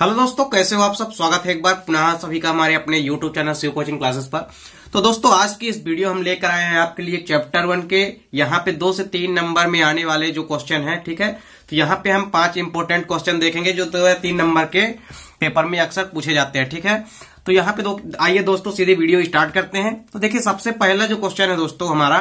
hello दोस्तों कैसे हो आप सब स्वागत है एक बार पुनः सभी का हमारे अपने YouTube channel Shiv coaching classes पर तो दोस्तों आज की इस वीडियो हम लेकर आए हैं आपके लिए चैप्टर वन के यहाँ पे दो से तीन नंबर में आने वाले जो क्वेश्चन है ठीक है तो यहाँ पे हम पांच इंपोर्टेंट क्वेश्चन देखेंगे जो दो या तीन नंबर के पेपर में अक्सर पूछे जाते हैं ठीक है तो यहाँ पे दो आइए दोस्तों सीधे वीडियो स्टार्ट करते हैं तो देखिए सबसे पहला जो क्वेश्चन है दोस्तों हमारा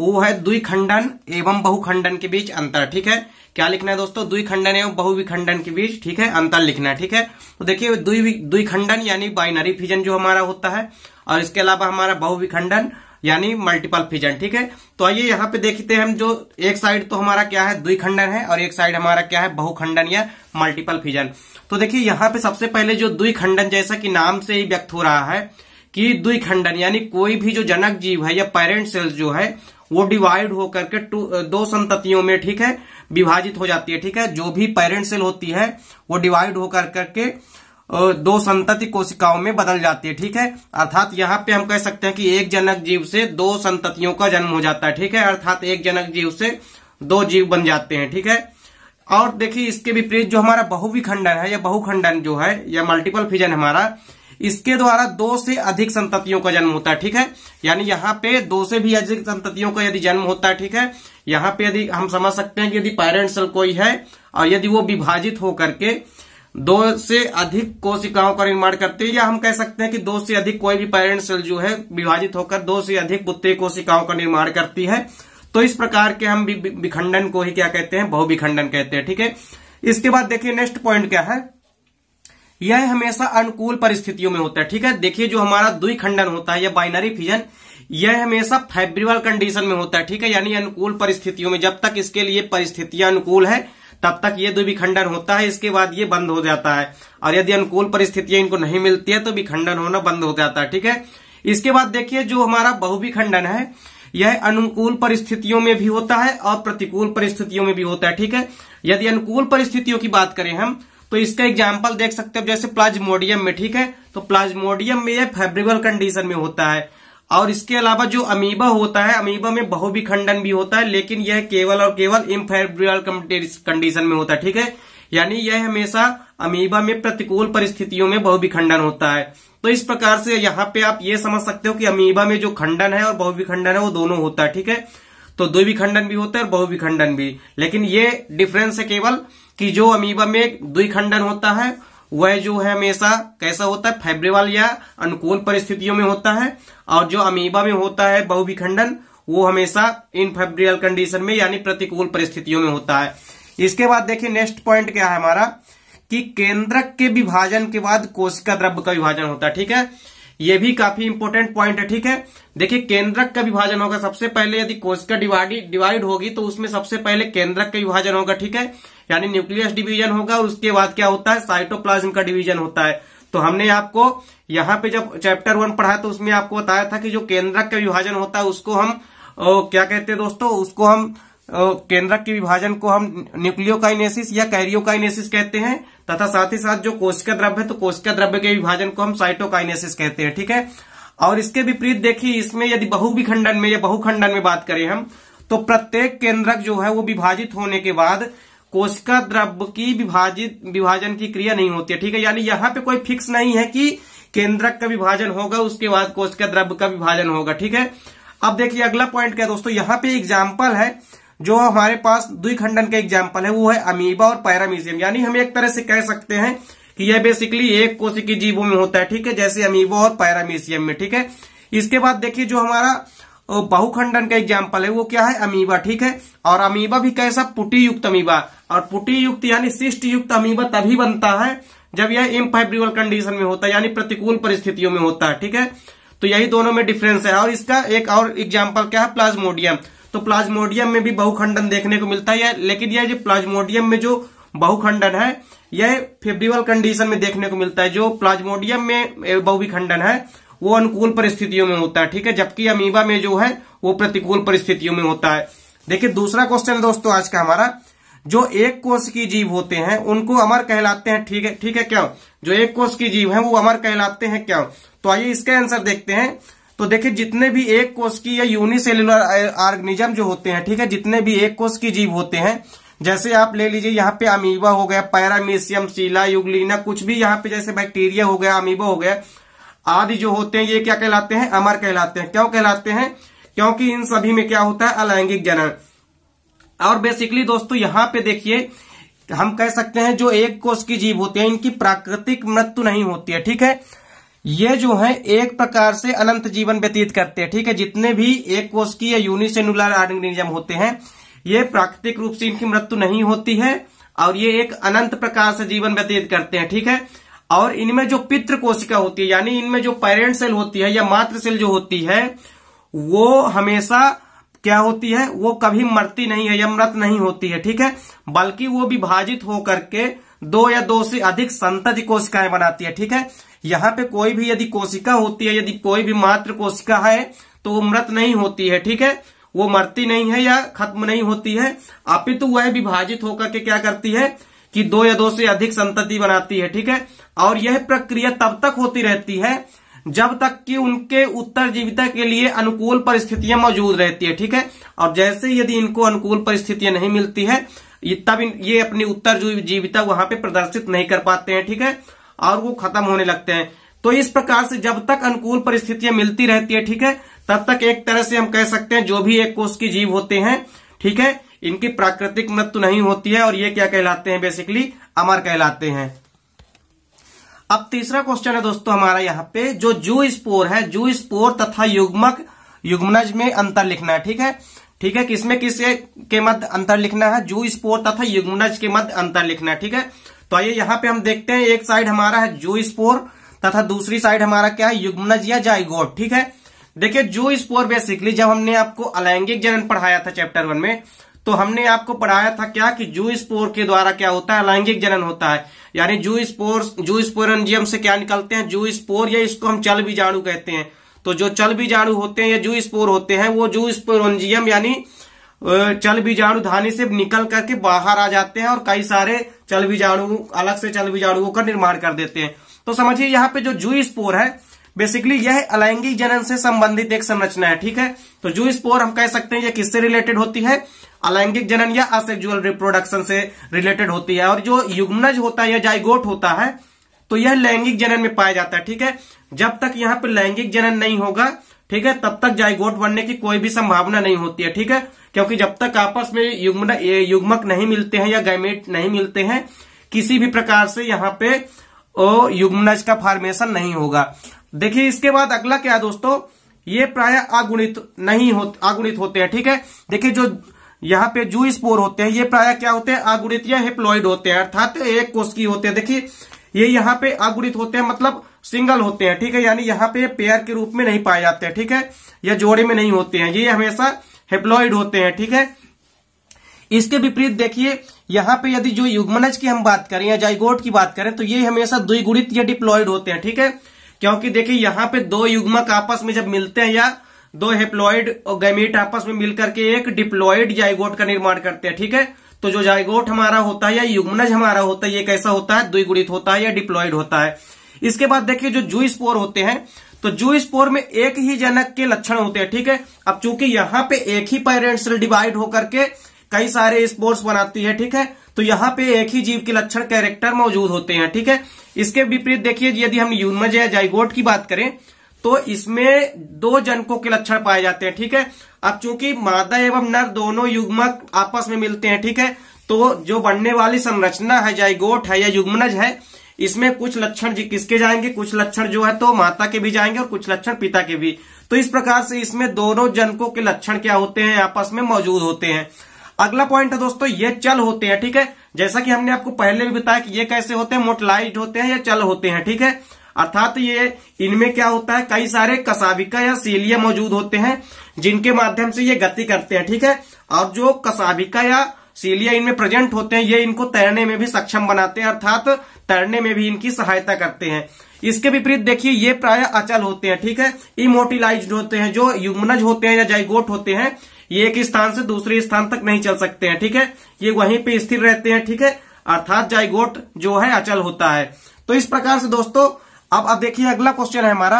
वो है द्विखंडन एवं बहुखंडन के बीच अंतर ठीक है क्या लिखना है दोस्तों द्विखंडन एवं बहुविखंडन के बीच ठीक है अंतर लिखना है ठीक है तो देखिए द्विखंडन यानी बाइनरी फिजन जो हमारा होता है और इसके अलावा हमारा बहुविखंडन यानी मल्टीपल फिजन ठीक है तो आइए यहाँ पे देखते हैं हम जो एक साइड तो हमारा क्या है द्विखंडन है और एक साइड हमारा क्या है बहुखंडन या मल्टीपल फिजन तो देखिए यहाँ पे सबसे पहले जो द्विखंडन जैसा कि नाम से ही व्यक्त हो रहा है कि द्विखंडन यानी कोई भी जो जनक जीव है या पेरेंट सेल्स जो है वो डिवाइड होकर के टू दो संततियों में ठीक है विभाजित हो जाती है ठीक है जो भी पेरेंट सेल होती है वो डिवाइड होकर करके दो संतति कोशिकाओं में बदल जाती है ठीक है अर्थात यहाँ पे हम कह सकते हैं कि एक जनक जीव से दो संततियों का जन्म हो जाता है ठीक है अर्थात एक जनक जीव से दो जीव बन जाते हैं ठीक है और देखिए इसके विपरीत जो हमारा बहुविखंडन है या बहुखंडन जो है या मल्टीपल फिजन हमारा इसके द्वारा दो से अधिक संततियों का जन्म होता है ठीक है यानी यहाँ पे दो से भी अधिक संततियों का यदि जन्म होता है ठीक है यहाँ पे यदि हम समझ सकते हैं कि यदि पेरेंट्स सेल कोई है और यदि वो विभाजित होकर के दो से अधिक कोशिकाओं का निर्माण करते हैं या हम कह सकते हैं कि दो से अधिक कोई भी पेरेंट सेल जो है विभाजित होकर दो से अधिक बुत्ते कोशिकाओं का निर्माण करती है तो इस प्रकार के हम विखंडन को ही क्या कहते हैं बहुविखंडन कहते हैं ठीक है इसके बाद देखिए नेक्स्ट पॉइंट क्या है यह हमेशा अनुकूल परिस्थितियों में होता है ठीक है देखिए जो हमारा द्वि खंडन होता है या बाइनरी फिजन यह हमेशा फेब्रिवल कंडीशन में होता है ठीक है यानी अनुकूल परिस्थितियों में जब तक इसके लिए परिस्थितियां अनुकूल है तब तक ये द्विखंडन होता है इसके बाद ये बंद हो जाता है और यदि अनुकूल परिस्थितियां इनको नहीं मिलती है तो विखंडन होना बंद हो जाता है ठीक है इसके बाद देखिए जो हमारा बहुविखंडन है यह अनुकूल परिस्थितियों में भी होता है और प्रतिकूल परिस्थितियों में भी होता है ठीक है यदि अनुकूल परिस्थितियों की बात करें हम तो इसका एग्जाम्पल देख सकते हो जैसे प्लाज्मोडियम में ठीक है तो प्लाज्मोडियम में यह फेब्रिकल कंडीशन में होता है और इसके अलावा जो अमीबा होता है अमीबा में बहुविखंडन भी होता है लेकिन यह केवल और केवल इम्फेब्रियल कंडीशन में होता है ठीक है यानी यह हमेशा अमीबा में प्रतिकूल परिस्थितियों में बहुविखंडन होता है तो इस प्रकार से यहाँ पे आप ये समझ सकते हो कि अमीबा में जो खंडन है और बहुविखंडन है वो दोनों होता है ठीक है तो द्विविखंडन भी होता है और बहुविखंडन भी लेकिन ये डिफरेंस है केवल कि जो अमीबा में द्विखंडन होता है वह जो है हमेशा कैसा होता है फेब्रेवल या अनुकूल परिस्थितियों में होता है और जो अमीबा में होता है बहुविखंडन वो हमेशा इन फेब्रियल कंडीशन में यानी प्रतिकूल परिस्थितियों में होता है इसके बाद देखिए नेक्स्ट पॉइंट क्या है हमारा कि केंद्रक के विभाजन के बाद कोशिका द्रव्य का विभाजन होता है ठीक है ये भी काफी इंपोर्टेंट पॉइंट है ठीक है देखिए केंद्रक का विभाजन होगा सबसे पहले यदि कोशिका डिवाइड होगी तो उसमें सबसे पहले केंद्रक का विभाजन होगा ठीक है यानी न्यूक्लियस डिवीजन होगा और उसके बाद क्या होता है साइटोप्लाज्म का डिवीजन होता है तो हमने आपको यहाँ पे जब चैप्टर वन पढ़ा तो उसमें आपको बताया था कि जो केंद्रक का विभाजन होता है उसको हम ओ, क्या कहते हैं दोस्तों उसको हम केंद्रक के विभाजन को हम न्यूक्लियोकाइनेसिस या कैरियोकाइनेसिस कहते हैं तथा साथ ही साथ जो कोशिका द्रव्य है तो कोशिका द्रव्य के विभाजन को हम साइटोकाइनेसिस कहते हैं ठीक है और इसके विपरीत देखिए इसमें यदि बहुविखंडन में या बहुखंडन में बात करें हम तो प्रत्येक केंद्रक जो है वो विभाजित होने के बाद कोशिका द्रव्य की विभाजित विभाजन की क्रिया नहीं होती है ठीक है यानी यहां पे कोई फिक्स नहीं है कि केंद्रक का विभाजन होगा उसके बाद कोशिका द्रव्य का विभाजन होगा ठीक है अब देखिए अगला पॉइंट क्या दोस्तों यहां पे एग्जाम्पल है जो हमारे पास द्विखंडन का एग्जाम्पल है वो है अमीबा और पैरामीजियम यानी हम एक तरह से कह सकते हैं कि यह बेसिकली एक कोशिकी जीवों में होता है ठीक है जैसे अमीबा और पैरामीजियम में ठीक है इसके बाद देखिए जो हमारा बहुखंडन का एग्जाम्पल है वो क्या है अमीबा ठीक है और अमीबा भी कैसा पुटी युक्त अमीबा और पुटी युक्त यानी शिष्ट युक्त अमीबा तभी बनता है जब यह इम्फाइब्रियल कंडीशन में होता है यानी प्रतिकूल परिस्थितियों में होता है ठीक है तो यही दोनों में डिफरेंस है और इसका एक और एग्जाम्पल क्या है प्लाज्मोडियम तो प्लाज्मोडियम में भी बहुखंडन देखने को मिलता है लेकिन यह जो प्लाज्मोडियम में जो बहुखंडन है यह फेब्रिवल कंडीशन में देखने को मिलता है जो प्लाज्मोडियम में बहुविखंडन है वो अनुकूल परिस्थितियों में होता है ठीक है जबकि अमीबा में जो है वो प्रतिकूल परिस्थितियों में होता है देखिए दूसरा क्वेश्चन है दोस्तों आज का हमारा जो एक कोष की जीव होते हैं उनको अमर कहलाते हैं ठीक है ठीक है क्या जो एक कोष की जीव है वो अमर कहलाते हैं क्या तो आइए इसका आंसर देखते हैं तो देखिए जितने भी एक कोष की या यूनिसेल्यूलर ऑर्गेनिज्म जो होते हैं ठीक है जितने भी एक कोष की जीव होते हैं जैसे आप ले लीजिए यहाँ पे अमीबा हो गया पैरामीशियम शीला युगलीना कुछ भी यहाँ पे जैसे बैक्टीरिया हो गया अमीबा हो गया आदि जो होते हैं ये क्या कहलाते हैं अमर कहलाते हैं क्यों कहलाते हैं क्योंकि इन सभी में क्या होता है अलैंगिक जनन और बेसिकली दोस्तों यहाँ पे देखिए हम कह सकते हैं जो एक कोष की जीव होते हैं इनकी प्राकृतिक मृत्यु नहीं होती है ठीक है ये जो है एक प्रकार से अनंत जीवन व्यतीत करते हैं ठीक है जितने भी एक की या यूनिसेनुलर ऑर्गेनिज्म होते हैं ये प्राकृतिक रूप से इनकी मृत्यु नहीं होती है और ये एक अनंत प्रकार से जीवन व्यतीत करते हैं ठीक है और इनमें जो पित्र कोशिका होती है यानी इनमें जो पेरेंट सेल होती है या मातृ सेल जो होती है वो हमेशा क्या होती है वो कभी मरती नहीं है या मृत नहीं होती है ठीक है बल्कि वो विभाजित होकर के दो या दो से अधिक संतज कोशिकाएं बनाती है ठीक है यहाँ पे कोई भी यदि कोशिका होती है यदि कोई भी मात्र कोशिका है तो वो मृत नहीं होती है ठीक है वो मरती नहीं है या खत्म नहीं होती है अपितु वह विभाजित होकर के क्या करती है कि दो या दो से अधिक संतति बनाती है ठीक है और यह प्रक्रिया तब तक होती रहती है जब तक कि उनके उत्तर जीविता के लिए अनुकूल परिस्थितियां मौजूद रहती है ठीक है और जैसे यदि इनको अनुकूल परिस्थितियां नहीं मिलती है तब ये अपनी उत्तर जीविता वहां पे प्रदर्शित नहीं कर पाते हैं ठीक है और वो खत्म होने लगते हैं तो इस प्रकार से जब तक अनुकूल परिस्थितियां मिलती रहती है ठीक है तब तक एक तरह से हम कह सकते हैं जो भी एक कोष के जीव होते हैं ठीक है इनकी प्राकृतिक मृत्यु नहीं होती है और ये क्या कहलाते हैं बेसिकली अमर कहलाते हैं अब तीसरा क्वेश्चन है दोस्तों हमारा यहाँ पे जो जू स्पोर है जू स्पोर तथा युग्मक युग्मनज में अंतर लिखना है ठीक है ठीक है किसमें किस के मध्य अंतर लिखना है जू स्पोर तथा युग्मनज के मध्य अंतर लिखना है ठीक है तो आइए यहां पे हम देखते हैं एक साइड हमारा है जू स्पोर तथा दूसरी साइड हमारा क्या है युग्मनज या जाइगोट ठीक है देखिए जू स्पोर बेसिकली जब हमने आपको अलैंगिक जनन पढ़ाया था चैप्टर वन में तो हमने आपको पढ़ाया था क्या कि जू स्पोर के द्वारा क्या होता है अलैंगिक जनन होता है यानी जू स्पोर जू स्पोर से क्या निकलते हैं जू स्पोर या इसको हम चल बीजाणु कहते हैं तो जो चल बीजाणु होते हैं या जू स्पोर होते हैं वो जू स्पोरेंजियम यानी चल बीजाणु धानी से निकल करके बाहर आ जाते हैं और कई सारे चल बीजाणु अलग से चल बीजाणुओं का निर्माण कर देते हैं तो समझिए यहाँ पे जो जू स्पोर है बेसिकली यह अलैंगिक जनन से संबंधित एक संरचना है ठीक है तो जू स्पोर हम कह सकते हैं यह किससे रिलेटेड होती है अलैंगिक जनन या असेक्जुअल रिप्रोडक्शन से रिलेटेड होती है और जो युग्मनज होता है या जाइगोट होता है तो यह लैंगिक जनन में पाया जाता है ठीक है जब तक यहाँ पे लैंगिक जनन नहीं होगा ठीक है तब तक जायगोट बनने की कोई भी संभावना नहीं होती है ठीक है क्योंकि जब तक आपस में युग्म युग्मक नहीं मिलते हैं या गैमेट नहीं मिलते हैं किसी भी प्रकार से यहाँ पे युग्मनज का फॉर्मेशन नहीं होगा देखिए इसके बाद अगला क्या दोस्तों ये प्राय आगुणित नहीं होते आगुणित होते हैं ठीक है देखिए जो यहाँ पे जू स्पोर होते हैं ये प्राय क्या होते हैं आगुणित या हेप्लॉइड होते हैं अर्थात एक कोश की होते हैं देखिए ये यहाँ पे अगुणित होते हैं मतलब सिंगल होते हैं ठीक है यानी यहाँ पे पेयर के रूप में नहीं पाए जाते हैं ठीक है या जोड़े में नहीं होते हैं ये हमेशा हेप्लॉइड होते हैं ठीक है इसके विपरीत देखिए यहाँ पे यदि जो युग्मनज की हम बात करें या जाइगोट की बात करें तो ये हमेशा द्विगुणित या डिप्लॉइड होते हैं ठीक है क्योंकि देखिए यहाँ पे दो युग्मक आपस में जब मिलते हैं या दो हेप्लॉइड और गैमेट आपस में मिलकर के एक डिप्लॉइड जाइगोट का निर्माण करते हैं ठीक है तो जो जायगोट हमारा होता है या युग्मनज हमारा होता है ये कैसा होता है द्विगुणित होता है या डिप्लॉइड होता है इसके बाद देखिए जो जू स्पोर होते हैं तो जू स्पोर में एक ही जनक के लक्षण होते हैं ठीक है अब चूंकि यहां पे एक ही पेरेंट्स डिवाइड होकर के कई सारे स्पोर्स बनाती है ठीक है तो यहां पे एक ही जीव के लक्षण कैरेक्टर मौजूद होते हैं ठीक है इसके विपरीत देखिए यदि हम यूनमज या जाइगोट की बात करें तो इसमें दो जनकों के लक्षण पाए जाते हैं ठीक है अब चूंकि मादा एवं नर दोनों युग्मक आपस में मिलते हैं ठीक है तो जो बनने वाली संरचना है जाइगोट है या युग्मनज है इसमें कुछ लक्षण किसके जाएंगे कुछ लक्षण जो है तो माता के भी जाएंगे और कुछ लक्षण पिता के भी तो इस प्रकार से इसमें दोनों जनकों के लक्षण क्या होते हैं आपस में मौजूद होते हैं अगला पॉइंट है दोस्तों ये चल होते हैं ठीक है जैसा कि हमने आपको पहले भी बताया कि ये कैसे होते हैं मोटलाइज होते हैं या चल होते हैं ठीक है अर्थात ये इनमें क्या होता है कई सारे कसाविका या सीलिया मौजूद होते हैं जिनके माध्यम से ये गति करते हैं ठीक है और जो कसाविका या सीलिया इनमें प्रेजेंट होते हैं ये इनको तैरने में भी सक्षम बनाते हैं अर्थात तैरने में भी इनकी सहायता करते हैं इसके विपरीत देखिए ये प्राय अचल होते हैं ठीक है इमोटिलाइज होते हैं जो युग्मनज होते हैं या जयगोट होते हैं ये एक स्थान से दूसरे स्थान तक नहीं चल सकते हैं ठीक है ये वहीं पे स्थिर रहते हैं ठीक है अर्थात जयगोट जो है अचल होता है तो इस प्रकार से दोस्तों अब अब देखिए अगला क्वेश्चन है हमारा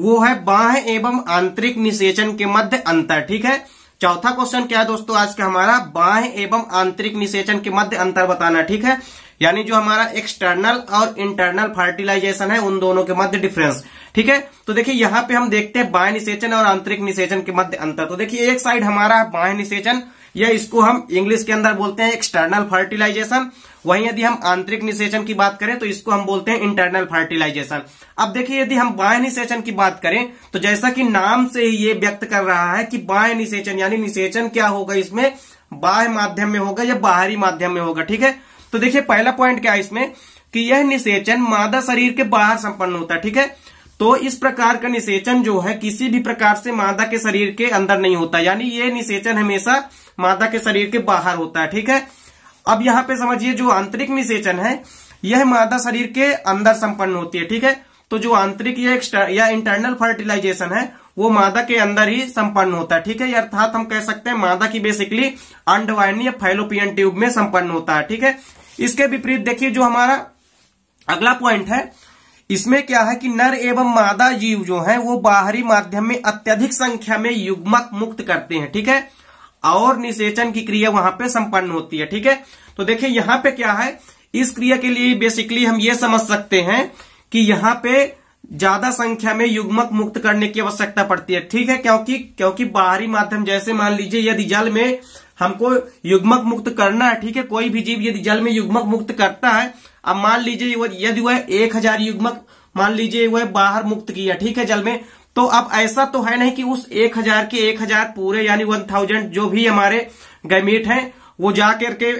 वो है बाह एवं आंतरिक निषेचन के मध्य अंतर ठीक है चौथा क्वेश्चन क्या है दोस्तों आज का हमारा बाह एवं आंतरिक निषेचन के मध्य अंतर बताना ठीक है यानी जो हमारा एक्सटर्नल और इंटरनल फर्टिलाइजेशन है उन दोनों के मध्य डिफरेंस ठीक है तो देखिए यहाँ पे हम देखते हैं बाह्य निषेचन और आंतरिक निषेचन के मध्य अंतर तो देखिए एक साइड हमारा बाह्य निषेचन या इसको हम इंग्लिश के अंदर बोलते हैं एक्सटर्नल फर्टिलाइजेशन वहीं यदि हम आंतरिक निषेचन की बात करें तो इसको हम बोलते हैं इंटरनल फर्टिलाइजेशन अब देखिए यदि हम बाह्य निषेचन की बात करें तो जैसा कि नाम से ही ये व्यक्त कर रहा है कि बाह्य निषेचन यानी निषेचन क्या होगा इसमें बाह्य माध्यम में होगा या बाहरी माध्यम में होगा ठीक है तो देखिये पहला पॉइंट क्या है इसमें कि यह निषेचन मादा शरीर के बाहर संपन्न होता है ठीक है तो इस प्रकार का निषेचन जो है किसी भी प्रकार से मादा के शरीर के अंदर नहीं होता यानी यह निषेचन हमेशा मादा के शरीर के बाहर होता है ठीक है अब यहाँ पे समझिए जो आंतरिक निषेचन है यह मादा शरीर के अंदर संपन्न होती है ठीक है तो जो आंतरिक या इंटरनल फर्टिलाइजेशन है वो मादा के अंदर ही संपन्न होता है ठीक है अर्थात हम कह सकते हैं मादा की बेसिकली अंडवाइन या फाइलोपियन ट्यूब में संपन्न होता है ठीक है इसके विपरीत देखिए जो हमारा अगला पॉइंट है इसमें क्या है कि नर एवं मादा जीव जो है वो बाहरी माध्यम में अत्यधिक संख्या में युग्मक मुक्त करते हैं ठीक है और निषेचन की क्रिया वहां पे संपन्न होती है ठीक है तो देखिए यहां पे क्या है इस क्रिया के लिए बेसिकली हम ये समझ सकते हैं कि यहां पे ज्यादा संख्या में युग्मक मुक्त करने की आवश्यकता पड़ती है ठीक है क्योंकि क्योंकि बाहरी माध्यम जैसे मान लीजिए यदि जल में हमको युग्मक मुक्त करना है ठीक है कोई भी जीव यदि जल में युग्मक मुक्त करता है अब मान लीजिए यदि वह एक हजार युग्मक मान लीजिए वह बाहर मुक्त किया ठीक है जल में तो अब ऐसा तो है नहीं कि उस एक हजार के एक हजार पूरे यानी वन थाउजेंड जो भी हमारे गैमीट हैं वो जा करके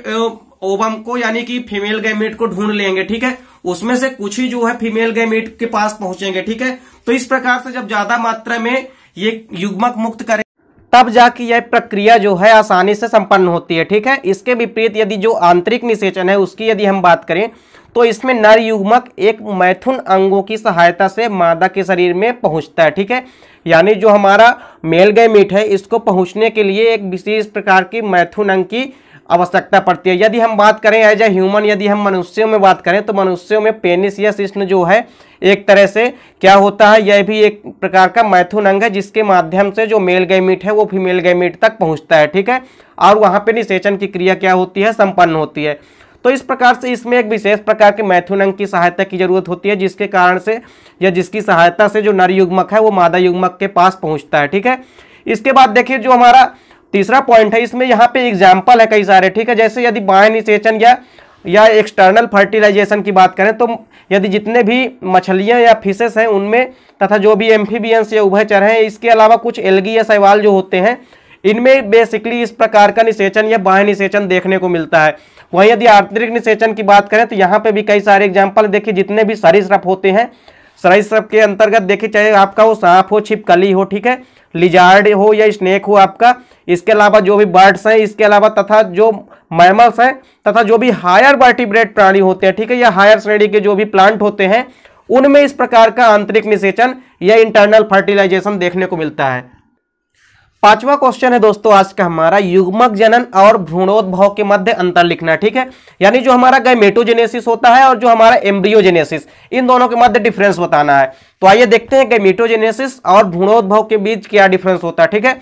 ओबम को यानी कि फीमेल गैमीट को ढूंढ लेंगे ठीक है उसमें से कुछ ही जो है फीमेल गैमीट के पास पहुंचेंगे ठीक है तो इस प्रकार से जब ज्यादा मात्रा में ये युग्मक मुक्त करें तब जाके यह प्रक्रिया जो है आसानी से संपन्न होती है ठीक है इसके विपरीत यदि जो आंतरिक निषेचन है उसकी यदि हम बात करें तो इसमें नर युग्मक एक मैथुन अंगों की सहायता से मादा के शरीर में पहुंचता है ठीक है यानी जो हमारा मेल गैमीट है इसको पहुंचने के लिए एक विशेष प्रकार की मैथुन अंग की आवश्यकता पड़ती है यदि हम बात करें एज ए ह्यूमन यदि हम मनुष्यों में बात करें तो मनुष्यों में पेनिस या शिष्ण जो है एक तरह से क्या होता है यह भी एक प्रकार का मैथुन अंग है जिसके माध्यम से जो मेल गैमिट है वो फीमेल गैमिट तक पहुंचता है ठीक है और वहाँ पे निषेचन की क्रिया क्या होती है संपन्न होती है तो इस प्रकार से इसमें एक विशेष प्रकार के मैथुन अंग की सहायता की जरूरत होती है जिसके कारण से या जिसकी सहायता से जो नर युग्मक है वो मादा युग्मक के पास पहुंचता है ठीक है इसके बाद देखिए जो हमारा तीसरा पॉइंट है इसमें यहाँ पे एग्जाम्पल है कई सारे ठीक है जैसे यदि बाय निषेचन या या एक्सटर्नल फर्टिलाइजेशन की बात करें तो यदि जितने भी मछलियाँ या फिशेस हैं उनमें तथा जो भी एम्फीबियंस या उभयचर हैं इसके अलावा कुछ एलगी या सवाल जो होते हैं इनमें बेसिकली इस प्रकार का निषेचन या बाह्य निषेचन देखने को मिलता है वहीं यदि आंतरिक निषेचन की बात करें तो यहाँ पे भी कई सारे एग्जाम्पल देखिए जितने भी सरीसृप होते हैं सरीसृप के अंतर्गत देखिए चाहे आपका वो सांप हो छिपकली हो ठीक है लिजार्ड हो या स्नेक हो आपका इसके अलावा जो भी बर्ड्स हैं इसके अलावा तथा जो मैमल्स हैं तथा जो भी हायर वर्टिब्रेट प्राणी होते हैं ठीक है या हायर श्रेणी के जो भी प्लांट होते हैं उनमें इस प्रकार का आंतरिक निषेचन या इंटरनल फर्टिलाइजेशन देखने को मिलता है पांचवा क्वेश्चन है दोस्तों आज का हमारा युग्मक जनन और भ्रूणोद्भव के मध्य अंतर लिखना ठीक है यानी जो हमारा गैमेटोजेनेसिस होता है और जो हमारा एम्ब्रियोजेनेसिस इन दोनों के मध्य डिफरेंस बताना है तो आइए देखते हैं गैमेटोजेनेसिस और भ्रूणोद्भव के बीच क्या डिफरेंस होता है ठीक है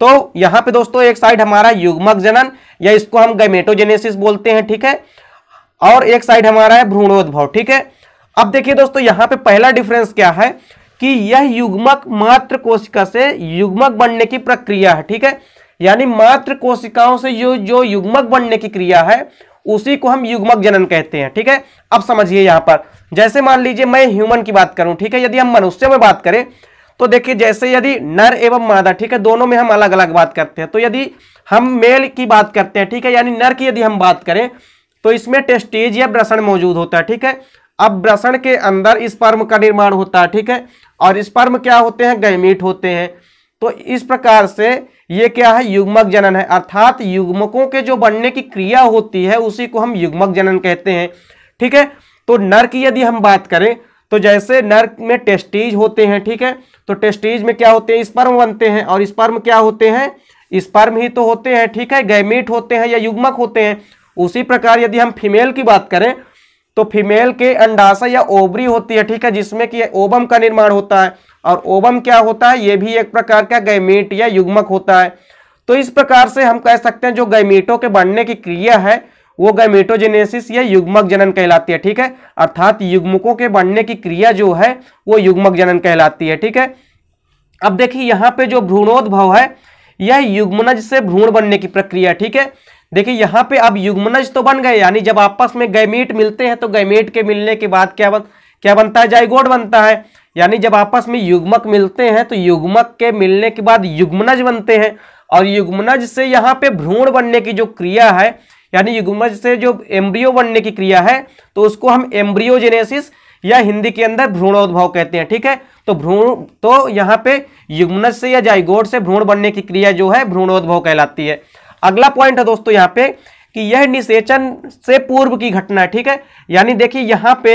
तो यहाँ पे दोस्तों एक साइड हमारा युग्मक जनन या इसको हम गैमेटोजेनेसिस बोलते हैं ठीक है और एक साइड हमारा है भ्रूणोद्भव ठीक है अब देखिए दोस्तों यहाँ पे पहला डिफरेंस क्या है कि यह युग्मक मात्र कोशिका से युग्मक बनने की प्रक्रिया है ठीक है यानी मात्र कोशिकाओं से जो जो युग्मक बनने की क्रिया है उसी को हम युग्मक जनन कहते हैं ठीक है अब समझिए यहां पर जैसे मान लीजिए मैं ह्यूमन की बात करूं ठीक है यदि हम मनुष्य में बात करें तो देखिए जैसे यदि नर एवं मादा ठीक है दोनों में हम अलग अलग बात करते हैं तो यदि हम मेल की बात करते हैं ठीक है यानी नर की यदि हम बात करें तो इसमें टेस्टेज या ब्रसण मौजूद होता है ठीक है अब ब्रसण के अंदर इस पर्म का निर्माण होता है ठीक है और स्पर्म क्या होते हैं गैमीट होते हैं तो इस प्रकार से ये क्या है युग्मक जनन है अर्थात युग्मकों के जो बनने की क्रिया होती है उसी को हम युग्मक जनन कहते हैं ठीक है तो नर की यदि हम बात करें तो जैसे नर में टेस्टीज होते हैं ठीक है तो टेस्टीज में क्या होते हैं स्पर्म बनते हैं और स्पर्म क्या होते हैं स्पर्म ही तो होते हैं ठीक है गैमीट होते हैं या युग्मक होते हैं उसी प्रकार यदि हम फीमेल की बात करें तो फीमेल के अंडाशय या ओबरी होती है ठीक है जिसमें कि ओबम का निर्माण होता है और ओबम क्या होता है यह भी एक प्रकार का गैमेट या युग्मक होता है तो इस प्रकार से हम कह सकते हैं जो गैमेटो के बढ़ने की क्रिया है वो गैमेटोजेनेसिस या युग्मक जनन कहलाती है ठीक है अर्थात युग्मकों के बढ़ने की क्रिया जो है वो युग्मक जनन कहलाती है ठीक है अब देखिए यहाँ पे जो भ्रूणोद्भव है यह युग्मनज से भ्रूण बनने की प्रक्रिया ठीक है देखिए यहाँ पे अब युग्मनज तो बन गए यानी जब आपस में गैमेट मिलते हैं तो गैमेट के मिलने के बाद क्या बन क्या बनता है जायगोड बनता है यानी जब आपस में युग्मक मिलते हैं तो युग्मक के मिलने के बाद युग्मनज बनते हैं और युग्मनज से यहाँ पे भ्रूण बनने की जो क्रिया है यानी युग्मनज से जो एम्ब्रियो बनने की क्रिया है तो उसको हम एम्ब्रियोजेनेसिस या हिंदी के अंदर भ्रूणोद्भव कहते हैं ठीक है तो भ्रूण तो यहाँ पे युग्मनज से या जायगोड से भ्रूण बनने की क्रिया जो है भ्रूणोद्भव कहलाती है अगला पॉइंट है दोस्तों यहाँ पे कि यह निषेचन से पूर्व की घटना है ठीक है यानी देखिए यहाँ पे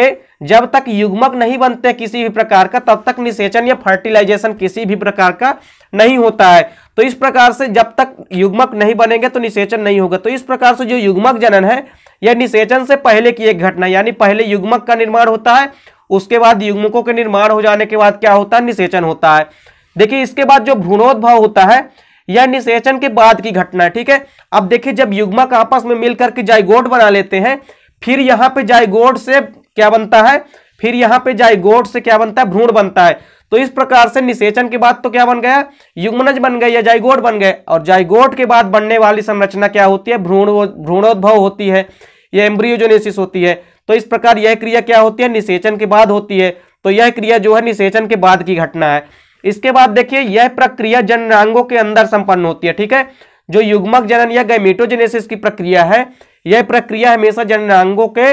जब तक युग्मक नहीं बनते किसी भी प्रकार का तब तक निषेचन या फर्टिलाइजेशन किसी भी प्रकार का नहीं होता है तो इस प्रकार से जब तक युग्मक नहीं बनेंगे तो निषेचन नहीं होगा तो इस प्रकार से जो युग्मक जनन है यह निषेचन से पहले की एक घटना यानी पहले युग्मक का निर्माण होता है उसके बाद युग्मकों के निर्माण हो जाने के बाद क्या होता है निषेचन होता है देखिए इसके बाद जो भ्रूणोद्भव होता है या निषेचन के बाद की घटना है ठीक है अब देखिए जब युग्मक आपस में मिलकर के जायगोड बना लेते हैं फिर यहां पे जायगोड से क्या बनता है फिर यहां पे जायगोड से क्या बनता है भ्रूण बनता है तो इस प्रकार से निषेचन के बाद तो क्या बन गया युग्मनज बन गए या जायगोड बन गए और जायगोड के बाद बनने वाली संरचना क्या होती है भ्रूण भ्रूणोद्भव होती है या एम्ब्रियोजोनेसिस होती है तो इस प्रकार यह क्रिया क्या होती है निषेचन के बाद होती है तो यह क्रिया जो है निषेचन के बाद की घटना है इसके बाद देखिए यह प्रक्रिया जननांगों के अंदर संपन्न होती है ठीक है जो युग्मक जनन या गैमेटोजेनेसिस की प्रक्रिया है यह प्रक्रिया हमेशा जननांगों के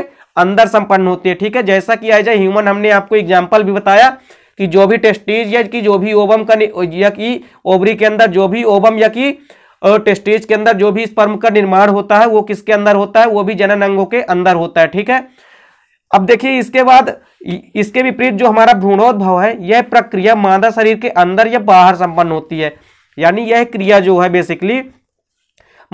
अंदर संपन्न होती है ठीक है जैसा कि एज ए ह्यूमन हमने आपको एग्जाम्पल भी बताया कि जो भी टेस्टीज या कि जो भी ओबम का या कि ओबरी के अंदर जो भी ओबम या कि टेस्टीज के अंदर जो भी स्पर्म का निर्माण होता है वो किसके अंदर होता है वो भी जनन अंगों के अंदर होता है ठीक है अब देखिए इसके बाद इसके विपरीत जो हमारा भ्रूणोद्भव है यह प्रक्रिया मादा शरीर के अंदर या बाहर संपन्न होती है यानी यह क्रिया जो है बेसिकली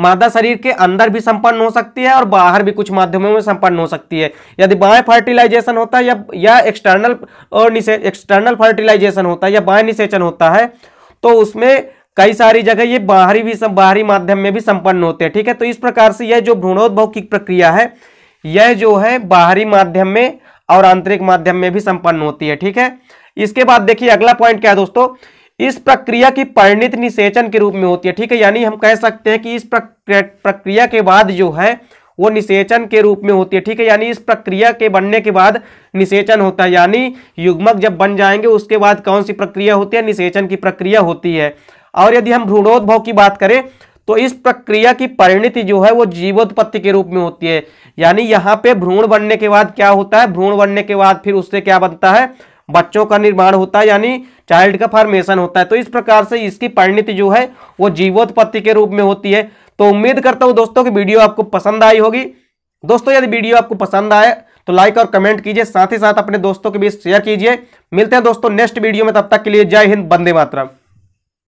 मादा शरीर के अंदर भी संपन्न हो सकती है और बाहर भी कुछ माध्यमों में संपन्न हो सकती है यदि बाएं फर्टिलाइजेशन होता है या या एक्सटर्नल और निषे एक्सटर्नल फर्टिलाइजेशन होता है या बाएं निषेचन होता है तो उसमें कई सारी जगह ये बाहरी भी बाहरी माध्यम में भी संपन्न होते हैं ठीक है तो इस प्रकार से यह जो भ्रूणोद्भव की प्रक्रिया है यह जो है बाहरी माध्यम में और आंतरिक माध्यम में भी संपन्न होती है ठीक है इसके बाद देखिए अगला पॉइंट क्या है दोस्तों इस प्रक्रिया की परिणित निषेचन के रूप में होती है ठीक है यानी हम कह सकते हैं कि इस प्रक्रिया के बाद जो है वो निषेचन के रूप में होती है ठीक है यानी इस प्रक्रिया के बनने के बाद निषेचन होता है यानी युग्मक जब बन जाएंगे उसके बाद कौन सी प्रक्रिया होती है निषेचन की प्रक्रिया होती है और यदि हम भ्रूणोद्भव की बात करें तो इस प्रक्रिया की परिणति जो है वो जीवोत्पत्ति के रूप में होती है यानी यहाँ पे भ्रूण बनने के बाद क्या होता है भ्रूण बनने के बाद फिर उससे क्या बनता है बच्चों का निर्माण होता है यानी चाइल्ड का फॉर्मेशन होता है तो इस प्रकार से इसकी परिणति जो है वो जीवोत्पत्ति के रूप में होती है तो उम्मीद करता हूँ दोस्तों की वीडियो आपको पसंद आई होगी दोस्तों यदि वीडियो आपको पसंद आए तो लाइक और कमेंट कीजिए साथ ही साथ अपने दोस्तों के बीच शेयर कीजिए मिलते हैं दोस्तों नेक्स्ट वीडियो में तब तक के लिए जय हिंद बंदे मातरम